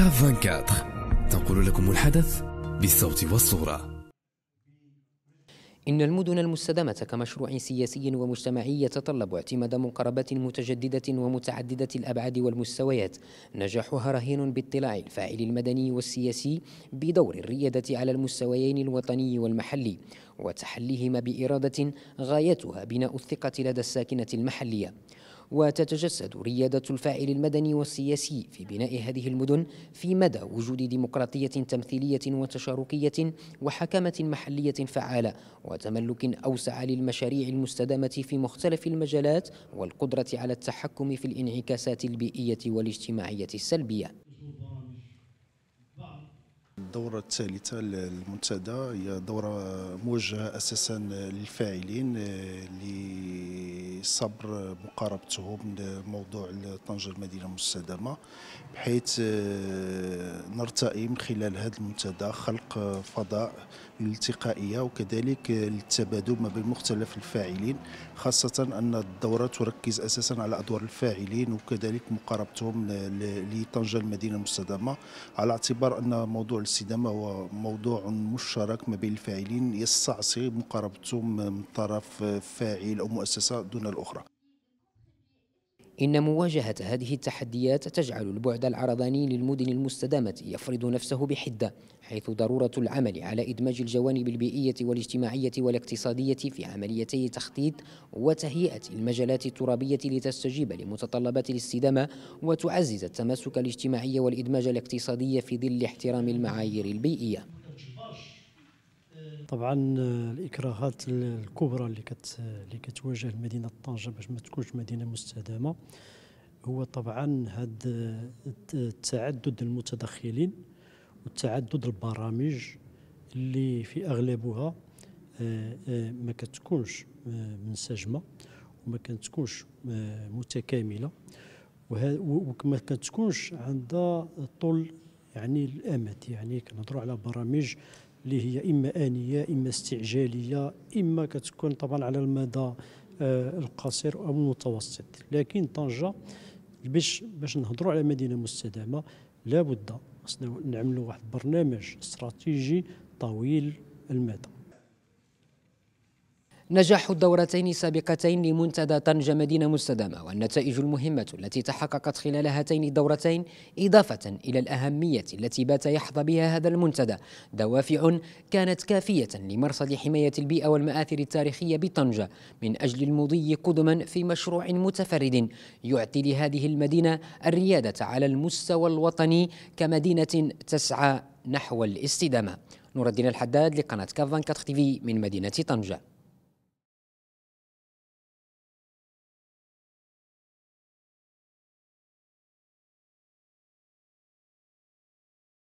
كاف 24 تنقل لكم الحدث بالصوت والصوره إن المدن المستدامة كمشروع سياسي ومجتمعي يتطلب اعتماد منقربات متجددة ومتعددة الأبعاد والمستويات نجاحها رهين باطلاع الفاعل المدني والسياسي بدور الريادة على المستويين الوطني والمحلي وتحليهما بإرادة غايتها بناء الثقة لدى الساكنة المحلية وتتجسد ريادة الفاعل المدني والسياسي في بناء هذه المدن في مدى وجود ديمقراطية تمثيلية وتشاركية وحكمة محلية فعالة وتملك أوسع للمشاريع المستدامة في مختلف المجالات والقدرة على التحكم في الانعكاسات البيئية والاجتماعية السلبية الدورة الثالثة للمنتدى هي دورة موجهة أساسا للفاعلين آه، صبر مقاربتهم لموضوع طنجة المدينة المستدامة بحيث آه، نرتئي من خلال هذا المنتدى خلق فضاء للالتقائية وكذلك للتبادل ما بين مختلف الفاعلين خاصة أن الدورة تركز أساسا على أدوار الفاعلين وكذلك مقاربتهم لطنجة المدينة المستدامة على اعتبار أن موضوع الاستدامة هو موضوع مشترك ما بين الفاعلين يستعصي مقاربتهم من طرف فاعل أو مؤسسة دون الأخرى إن مواجهة هذه التحديات تجعل البعد العرضاني للمدن المستدامة يفرض نفسه بحدة حيث ضرورة العمل على إدماج الجوانب البيئية والاجتماعية والاقتصادية في عمليتي تخطيط وتهيئة المجالات الترابية لتستجيب لمتطلبات الاستدامة وتعزز التماسك الاجتماعي والإدماج الاقتصادي في ظل احترام المعايير البيئية طبعا آه، الاكراهات الكبرى اللي كت اللي كتواجه مدينه طنجه باش ما تكونش مدينه مستدامه هو طبعا هذا آه، التعدد المتدخلين وتعدد البرامج اللي في اغلبها آه، ما كتكونش منسجمه وما كتكونش متكامله وما كتكونش عندها طول يعني الامد يعني كنهضروا على برامج اللي هي اما انيه اما استعجاليه اما كتكون طبعا على المدى آه، القصير او المتوسط لكن طنجه باش باش نهضروا على مدينه مستدامه لابد نعملوا واحد البرنامج استراتيجي طويل المدى نجاح الدورتين السابقتين لمنتدى طنجة مدينة مستدامة والنتائج المهمة التي تحققت خلال هاتين الدورتين إضافة إلى الأهمية التي بات يحظى بها هذا المنتدى دوافع كانت كافية لمرصد حماية البيئة والمآثر التاريخية بطنجة من أجل المضي قدما في مشروع متفرد يعطي لهذه المدينة الريادة على المستوى الوطني كمدينة تسعى نحو الاستدامة نور الدين الحداد لقناة كافان كاتخ تي في من مدينة طنجة